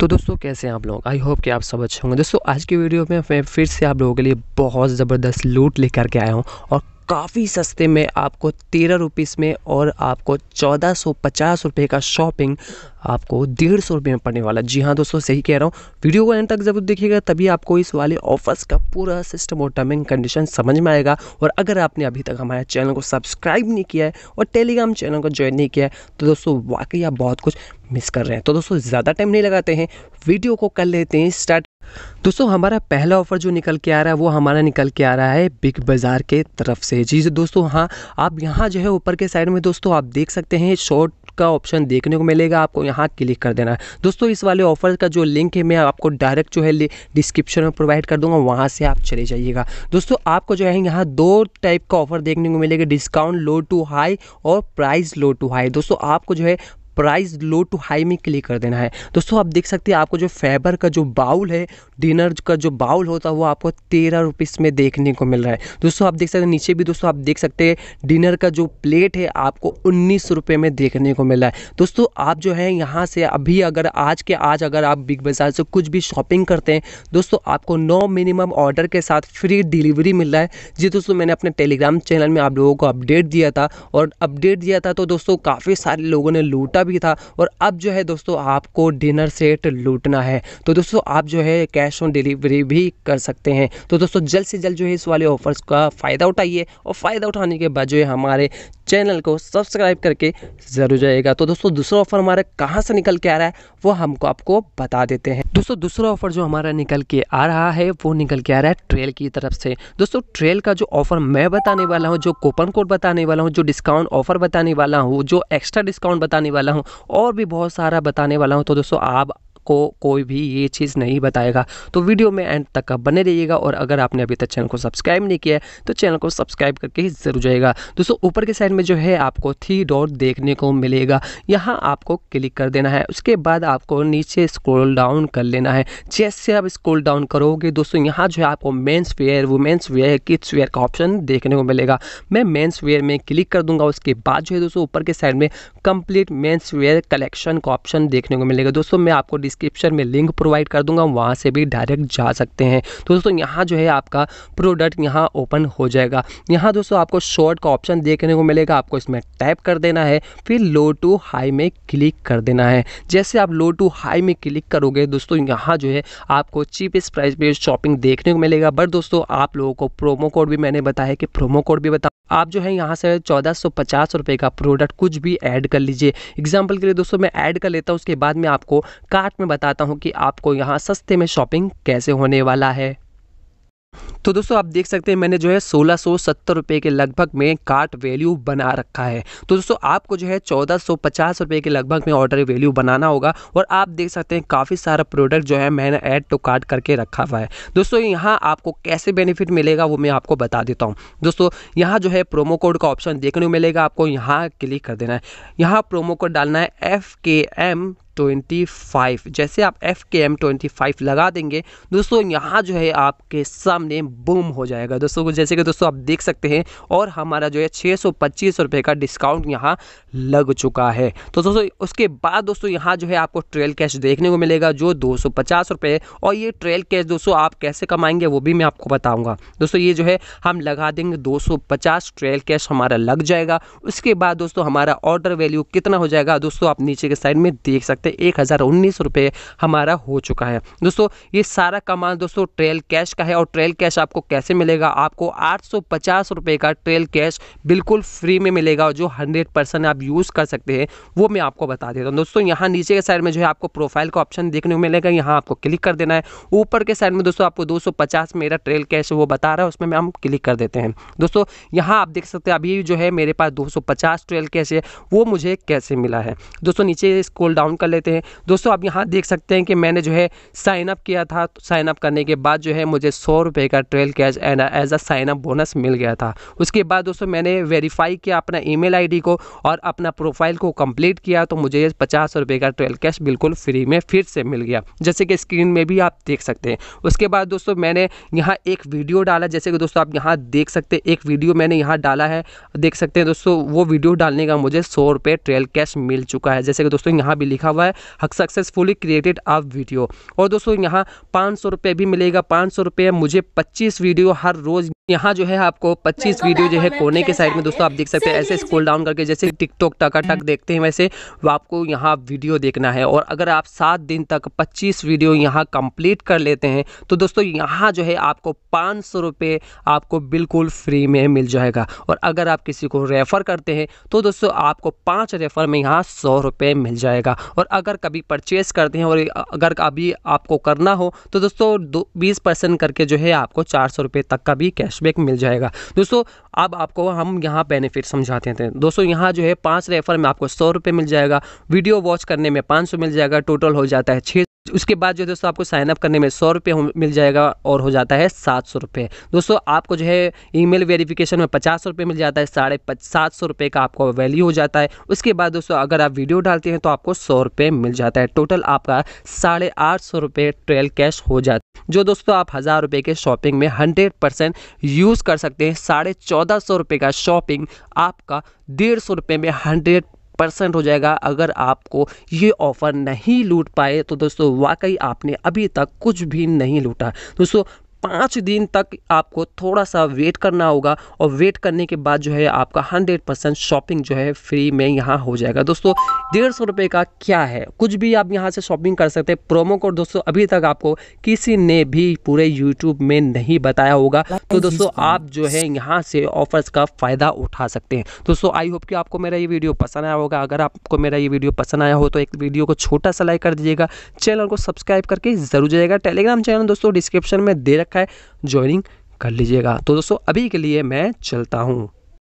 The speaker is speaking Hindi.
तो दोस्तों कैसे हैं आप लोग आई होप कि आप सब अच्छे होंगे दोस्तों आज की वीडियो में मैं फिर से आप लोगों के लिए बहुत ज़बरदस्त लूट लेकर के आया हूँ और काफ़ी सस्ते में आपको तेरह रुपीस में और आपको चौदह सौ पचास रुपये का शॉपिंग आपको डेढ़ सौ रुपये में पड़ने वाला जी हाँ दोस्तों सही कह रहा हूँ वीडियो को एंड तक जरूर देखिएगा तभी आपको इस वाले ऑफर्स का पूरा सिस्टम और टर्म कंडीशन समझ में आएगा और अगर आपने अभी तक हमारे चैनल को सब्सक्राइब नहीं किया है और टेलीग्राम चैनल को ज्वाइन नहीं किया है तो दोस्तों वाकई आप बहुत कुछ मिस कर रहे हैं तो दोस्तों ज़्यादा टाइम नहीं लगाते हैं वीडियो को कर लेते हैं स्टार्ट दोस्तों हमारा पहला ऑफर जो निकल के आ रहा है वो हमारा निकल के आ रहा है बिग बाज़ार के तरफ से जी दोस्तों हाँ आप यहाँ जो है ऊपर के साइड में दोस्तों आप देख सकते हैं शॉर्ट का ऑप्शन देखने को मिलेगा आपको यहाँ क्लिक कर देना है दोस्तों इस वाले ऑफर का जो लिंक है मैं आपको डायरेक्ट जो है डिस्क्रिप्शन में प्रोवाइड कर दूंगा वहाँ से आप चले जाइएगा दोस्तों आपको जो है यहाँ दो टाइप का ऑफर देखने को मिलेगा डिस्काउंट लो टू हाई और प्राइस लो टू हाई दोस्तों आपको जो है प्राइस लो टू हाई में क्लिक कर देना है दोस्तों आप देख सकते हैं आपको जो फेबर का जो बाउल है डिनर का जो बाउल होता है वो आपको तेरह रुपीस में देखने को मिल रहा है दोस्तों आप देख सकते हैं नीचे भी दोस्तों आप देख सकते हैं डिनर का जो प्लेट है आपको उन्नीस रुपये में देखने को मिल रहा है दोस्तों आप जो है यहाँ से अभी अगर आज के आज अगर आप बिग बाज़ार से कुछ भी शॉपिंग करते हैं दोस्तों आपको नौ मिनिमम ऑर्डर के साथ फ्री डिलीवरी मिल रहा है जी दोस्तों मैंने अपने टेलीग्राम चैनल में आप लोगों को अपडेट दिया था और अपडेट दिया था तो दोस्तों काफ़ी सारे लोगों ने लूटा भी था और अब जो है दोस्तों आपको डिनर सेट लूटना है तो दोस्तों आप जो है कैश ऑन डिलीवरी भी कर सकते हैं तो दोस्तों जल्द से जल्द जो है इस वाले ऑफर्स का फ़ायदा उठाइए और फ़ायदा उठाने के बाद जो है हमारे चैनल को सब्सक्राइब करके ज़रूर जाएगा तो दोस्तों दूसरा ऑफर हमारा कहाँ से निकल के आ रहा है वो हमको आपको बता देते हैं दोस्तों दूसरा ऑफर जो हमारा निकल के आ रहा है वो निकल के आ रहा है ट्रेल की तरफ से दोस्तों ट्रेल का जो ऑफर मैं बताने वाला हूँ जो कूपन कोड बताने वाला हूँ जो डिस्काउंट ऑफर बताने वाला हूँ जो एक्स्ट्रा डिस्काउंट बताने वाला हूँ हूँ और भी बहुत सारा बताने वाला हूँ तो दोस्तों आप आपको कोई भी ये चीज़ नहीं बताएगा तो वीडियो में एंड तक आप बने रहिएगा और अगर आपने अभी तक चैनल को सब्सक्राइब नहीं किया है तो चैनल को सब्सक्राइब करके ही जरूर जाएगा दोस्तों ऊपर के साइड में जो है आपको थ्री डॉट देखने को मिलेगा यहाँ आपको क्लिक कर देना है उसके बाद आपको नीचे स्क्रोल डाउन कर लेना है जैसे आप स्क्रोल डाउन करोगे दोस्तों यहाँ जो है आपको men's wear women's wear kids wear का ऑप्शन देखने को मिलेगा मैं मेन्स वेयर में क्लिक कर दूंगा उसके बाद जो है दोस्तों ऊपर के साइड में कंप्लीट मेन्स वेयर कलेक्शन का ऑप्शन देखने को मिलेगा दोस्तों मैं आपको डिस्क डिस्क्रिप्शन में लिंक प्रोवाइड कर दूंगा वहाँ से भी डायरेक्ट जा सकते हैं तो दोस्तों यहाँ जो है आपका प्रोडक्ट यहाँ ओपन हो जाएगा यहाँ दोस्तों आपको शॉर्ट का ऑप्शन देखने को मिलेगा आपको इसमें टाइप कर देना है फिर लो टू हाई में क्लिक कर देना है जैसे आप लो टू हाई में क्लिक करोगे दोस्तों यहाँ जो है आपको चीपेस्ट प्राइस पे शॉपिंग देखने को मिलेगा बट दोस्तों आप लोगों को प्रोमो कोड भी मैंने बताया कि प्रोमो कोड भी बता आप जो है यहाँ से चौदह सौ पचास रुपये का प्रोडक्ट कुछ भी ऐड कर लीजिए एग्जाम्पल के लिए दोस्तों मैं ऐड कर लेता हूँ उसके बाद में आपको कार्ट में बताता हूँ कि आपको यहाँ सस्ते में शॉपिंग कैसे होने वाला है तो दोस्तों आप देख सकते हैं मैंने जो है सोलह सौ सत्तर रुपये के लगभग में कार्ट वैल्यू बना रखा है तो दोस्तों आपको जो है चौदह सौ पचास रुपये के लगभग में ऑर्डर वैल्यू बनाना होगा और आप देख सकते हैं काफ़ी सारा प्रोडक्ट जो है मैंने ऐड टू कार्ट करके रखा हुआ है दोस्तों यहाँ आपको कैसे बेनिफिट मिलेगा वो मैं आपको बता देता हूँ दोस्तों यहाँ जो है प्रोमो कोड का ऑप्शन देखने को मिलेगा आपको यहाँ क्लिक कर देना है यहाँ प्रोमो कोड डालना है एफ के एम ट्वेंटी फाइव जैसे आप एफ के एम ट्वेंटी फाइव लगा देंगे दोस्तों यहाँ जो है आपके सामने बूम हो जाएगा दोस्तों जैसे कि दोस्तों आप देख सकते हैं और हमारा जो है छः सौ पच्चीस रुपये का डिस्काउंट यहाँ लग चुका है तो दोस्तों उसके बाद दोस्तों यहाँ जो है आपको ट्रेल कैश देखने को मिलेगा जो दो सौ पचास रुपये और ये ट्रेल कैश दोस्तों आप कैसे कमाएंगे वो भी मैं आपको बताऊँगा दोस्तों ये जो है हम लगा देंगे दो सौ पचास ट्रेल कैश हमारा लग जाएगा उसके बाद दोस्तों हमारा ऑर्डर वैल्यू कितना हो जाएगा दोस्तों आप नीचे के साइड में देख सकते हैं पे एक हज़ार उन्नीस रुपये हमारा हो चुका है दोस्तों ये सारा कमाल दोस्तों ट्रेल कैश का है और ट्रेल कैश आपको कैसे मिलेगा आपको आठ सौ पचास रुपये का ट्रेल कैश बिल्कुल फ्री में मिलेगा जो हंड्रेड परसेंट आप यूज़ कर सकते हैं वो मैं आपको बता देता हूँ दोस्तों यहाँ नीचे के साइड में जो है आपको प्रोफाइल का ऑप्शन देखने को मिलेगा यहाँ आपको क्लिक कर देना है ऊपर के साइड में दोस्तों आपको दो मेरा ट्रेल कैश वो बता रहा है उसमें हम क्लिक कर देते हैं दोस्तों यहाँ आप देख सकते हैं अभी जो है मेरे पास पचास ट्रेल कैश है वो मुझे कैसे मिला है दोस्तों नीचे स्कोल डाउन कर ले लेते हैं दोस्तों आप यहाँ देख सकते हैं कि मैंने जो है साइनअप किया था तो साइनअप करने के बाद जो है मुझे सौ रुपये का trial cash and as a sign up bonus मिल गया था उसके बाद दोस्तों मैंने वेरीफाई किया अपना ई मेल को और अपना प्रोफाइल को कंप्लीट किया तो मुझे ये पचास रुपये का ट्रेल कैश बिल्कुल फ्री में फिर से मिल गया जैसे कि स्क्रीन में भी आप देख सकते हैं उसके बाद दोस्तों मैंने यहाँ एक वीडियो डाला जैसे कि दोस्तों आप यहाँ देख सकते हैं एक वीडियो मैंने यहाँ डाला है देख सकते हैं दोस्तों वो वीडियो डालने का मुझे सौ रुपये ट्रेल कैश मिल चुका है जैसे कि दोस्तों यहाँ भी लिखा हुआ है सक्सेसफुली क्रिएटेड आप वीडियो और दोस्तों यहाँ पाँच सौ भी मिलेगा पाँच सौ मुझे पच्चीस वीडियो हर रोज़ यहाँ जो है आपको 25 वीडियो जो है कोने के साइड में दोस्तों आप देख सकते हैं ऐसे स्क्रॉल डाउन करके जैसे टिकटॉक टक देखते हैं वैसे वो आपको यहाँ वीडियो देखना है और अगर आप सात दिन तक 25 वीडियो यहाँ कंप्लीट कर लेते हैं तो दोस्तों यहाँ जो है आपको पाँच सौ आपको बिल्कुल फ्री में मिल जाएगा और अगर आप किसी को रेफ़र करते हैं तो दोस्तों आपको पाँच रेफ़र में यहाँ सौ मिल जाएगा और अगर कभी परचेस करते हैं और अगर अभी आपको करना हो तो दोस्तों दो बीस परसेंट करके जो है आपको चार सौ रुपये तक का भी कैशबैक मिल जाएगा दोस्तों अब आपको हम यहाँ बेनिफिट समझाते हैं दोस्तों यहाँ जो है पाँच रेफर में आपको सौ मिल जाएगा वीडियो वॉच करने में पाँच सौ मिल जाएगा टोटल हो जाता है छः उसके बाद जो है दोस्तों आपको साइनअप करने में सौ रुपये मिल जाएगा और हो जाता है सात सौ रुपये दोस्तों आपको जो है ईमेल वेरिफिकेशन में पचास रुपये मिल जाता है साढ़े सात सौ रुपये का आपको वैल्यू हो जाता है उसके बाद दोस्तों अगर आप वीडियो डालते हैं तो आपको सौ रुपये मिल जाता है टोटल आपका साढ़े आठ सौ रुपये ट्रेल कैश हो जाता है जो दोस्तों आप हज़ार रुपये के शॉपिंग में हंड्रेड परसेंट यूज़ कर सकते हैं साढ़े चौदह सौ रुपये का शॉपिंग आपका डेढ़ सौ रुपये में हंड्रेड परसेंट हो जाएगा अगर आपको ये ऑफ़र नहीं लूट पाए तो दोस्तों वाकई आपने अभी तक कुछ भी नहीं लूटा दोस्तों पाँच दिन तक आपको थोड़ा सा वेट करना होगा और वेट करने के बाद जो है आपका हंड्रेड परसेंट शॉपिंग जो है फ्री में यहाँ हो जाएगा दोस्तों डेढ़ सौ रुपये का क्या है कुछ भी आप यहाँ से शॉपिंग कर सकते हैं प्रोमो कोड दोस्तों अभी तक आपको किसी ने भी पूरे यूट्यूब में नहीं बताया होगा तो दोस्तों आप जो है यहाँ से ऑफर्स का फ़ायदा उठा सकते हैं दोस्तों आई होप कि आपको मेरा ये वीडियो पसंद आया होगा अगर आपको मेरा ये वीडियो पसंद आया हो तो एक वीडियो को छोटा सा लाइक कर दीजिएगा चैनल को सब्सक्राइब करके ज़रूर जाइएगा टेलीग्राम चैनल दोस्तों डिस्क्रिप्शन में दे रखा है ज्वाइनिंग कर लीजिएगा तो दोस्तों अभी के लिए मैं चलता हूँ